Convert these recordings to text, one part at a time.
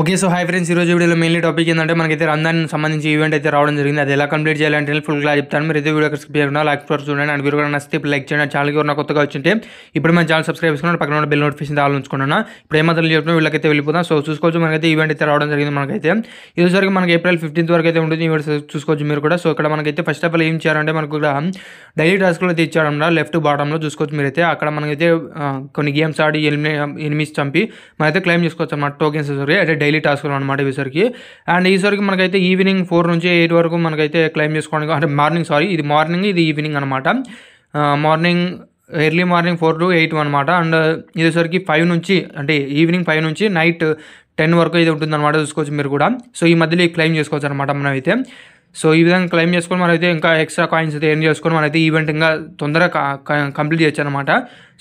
okay so hi friends ఈరోజు వీడియోలో mainly topic ఏంటంటే మనకైతే రంజాన్ సంబంధించి ఈవెంట్ అయితే రావడం జరిగింది అది ఎలా కంప్లీట్ చేయాలంటే ఫుల్ క్లాస్ చెప్తాను మీరు అయితే వీడియో స్కిప్ చేయకుండా లైక్ ఫోర్ చూడండి అండ్ వీడియో నచ్చితే నచ్చితే లైక్ చేయండి ఛానల్కి ఉన్న కొత్తగా వచ్చింటే ఇప్పుడు మన ఛానల్ సబ్స్క్రైబ్ చేసుకున్నాను పక్కన ఉన్న బెల్ నోటిఫికేషన్ దాని ఉంచుకున్నాను ఇప్పుడు ఏమాత్రం చెప్తున్నా వీళ్ళకైతే వెళ్ళిపోతాం సో చూసుకోవచ్చు మనకైతే ఈవెంట్ అయితే రావడం జరిగింది మనకైతే ఇదివరకు మనకి ఏప్రిల్ ఫిఫ్టీన్త్ వరకు అయితే ఉంటుంది ఈవెంట్ చూసుకోవచ్చు మీరు కూడా సో ఇక్కడ మనకైతే ఫస్ట్ ఆఫ్ ఆల్ ఏం చేయాలంటే మనకు కూడా డైలీ టాస్క్లో అయితే ఇచ్చాడన్నమాట లెఫ్ట్ బాటంలో చూసుకోవచ్చు మీరైతే అక్కడ మనకైతే కొన్ని గేమ్స్ ఆడి ఎనిమిస్ చంపి మనైతే క్లెయిమ్ చేసుకోవచ్చు అన్నమాట టోకెన్స్ సారీ అదే డైలీ టాస్క్లు అనమాట ఈసారికి అండ్ ఈసారికి మనకైతే ఈవినింగ్ ఫోర్ నుంచి ఎయిట్ వరకు మనకైతే క్లైమ్ చేసుకోవడానికి అంటే మార్నింగ్ సారీ ఇది మార్నింగ్ ఇది ఈవినింగ్ అనమాట morning early morning four to eight అనమాట అండ్ ఇదేసరికి ఫైవ్ నుంచి అంటే ఈవినింగ్ ఫైవ్ నుంచి నైట్ టెన్ వరకు అయితే ఉంటుందన్నమాట చూసుకోవచ్చు మీరు కూడా సో ఈ మధ్యలో క్లెయిమ్ చేసుకోవచ్చు అనమాట మనం అయితే సో ఈ విధంగా క్లెయిమ్ చేసుకొని మనమైతే ఇంకా ఎక్స్ట్రా కాయిన్స్ అయితే ఎర్న్ చేసుకొని అయితే ఈవెంట్ ఇంకా తొందరగా కంప్లీట్ చేయొచ్చు అనమాట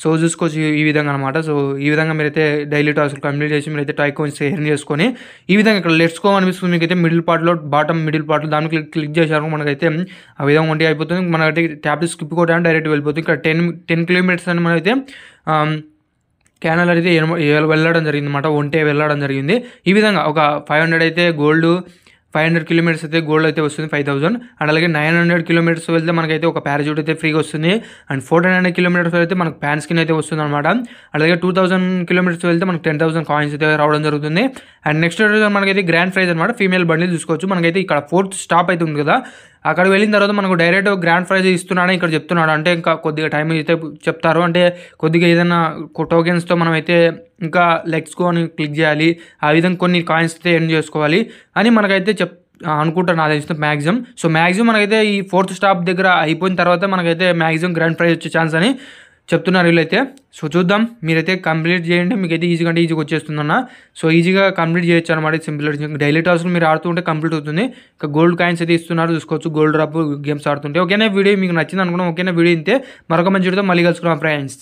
సో చూసుకోవచ్చు ఈ విధంగా అనమాట సో ఈ విధంగా మీరైతే డైలీ టాస్క్ కంప్లీట్ చేసి మీరైతే టై కాయిన్స్ ఎర్న్ చేసుకొని ఈ విధంగా ఇక్కడ లెట్స్ కో అనిపిస్తుంది మీకైతే మిడిల్ పార్ట్లో బాటమ్ మిడిల్ పార్ట్లో దాన్ని క్లిక్ క్లిక్ చేశారు మనకైతే ఆ విధంగా ఒంటి అయిపోతుంది మనకైతే ట్యాబ్లెట్ స్కిప్ కొట్టడానికి డైరెక్ట్ వెళ్ళిపోతుంది ఇక్కడ టెన్ టెన్ కిలోమీటర్స్ అని మనమైతే క్యానల్ అయితే వెళ్ళడం జరిగింది అనమాట ఒంటే వెళ్ళడం జరిగింది ఈ విధంగా ఒక ఫైవ్ హండ్రెడ్ అయితే గోల్డ్ ఫైవ్ హండ్రెడ్ కిలోమీటర్స్ అయితే గోల్డ్ అయితే వస్తుంది ఫైవ్ థౌసండ్ అండ్ అలాగే నైన్ హండ్రెడ్ కిలోమీటర్స్ వెళ్తే మనకైతే ఒక పారాషూట్ అయితే ఫ్రీగా వస్తుంది అండ్ ఫోర్టీన్ హండ్రెడ్ కిలోమీటర్స్ అయితే మనకు ప్యాన్ స్కిన్ అయితే వస్తుంది అనమాట అలాగే టూ థౌసండ్ కిలోమీటర్స్ వెళ్తే మనకు టెన్ థౌసండ్ కాయిన్స్ అయితే రావడం జరుగుతుంది అండ్ నెక్స్ట్ మనకైతే గ్రాండ్ ప్రైజ్ అనమాట ఫీమేల్ బండిల్ చూసుకోవచ్చు మనకైతే ఇక్కడ ఫోర్త్ స్టాప్ అయితే ఉంది కదా అక్కడికి వెళ్ళిన తర్వాత మనకు డైరెక్ట్ గ్రాండ్ ప్రైజ్ ఇస్తున్నాడని ఇక్కడ చెప్తున్నాడు అంటే ఇంకా కొద్దిగా టైం అయితే చెప్తారు అంటే కొద్దిగా ఏదైనా టోకెన్స్తో మనం అయితే ఇంకా లెగ్స్కో అని క్లిక్ చేయాలి ఆ విధంగా కొన్ని కాయిన్స్ అయితే ఎర్న్ చేసుకోవాలి అని మనకైతే చెప్ అనుకుంటాను నాకు తెలిసిన మ్యాక్సిమం సో మ్యాక్సిమం మనకైతే ఈ ఫోర్త్ స్టాప్ దగ్గర అయిపోయిన తర్వాత మనకైతే మ్యాక్సిమం గ్రాండ్ ప్రైజ్ వచ్చే ఛాన్స్ అని చెప్తున్నారు వీళ్ళైతే సో చూద్దాం మీరైతే కంప్లీట్ చేయండి మీకైతే ఈజీగా అంటే ఈజీగా వచ్చేస్తుందన్న సో ఈజీగా కంప్లీట్ చేయొచ్చు అనమాట సింపుల్ డైలీ టాస్క్లు మీరు ఆడుతుంటే కంప్లీట్ అవుతుంది ఇంకా గోల్డ్ కాయిన్స్ అయితే ఇస్తున్నారు చూసుకోవచ్చు గోల్డ్ రబ్బు గేమ్స్ ఆడుతుంటే ఓకేనా వీడియో మీకు నచ్చింది అనుకున్నాం ఓకేనా వీడియో ఇంతే మరొక మంచి వీడియోతో మళ్ళీ కలుసుకున్నాం ఫ్రెండ్స్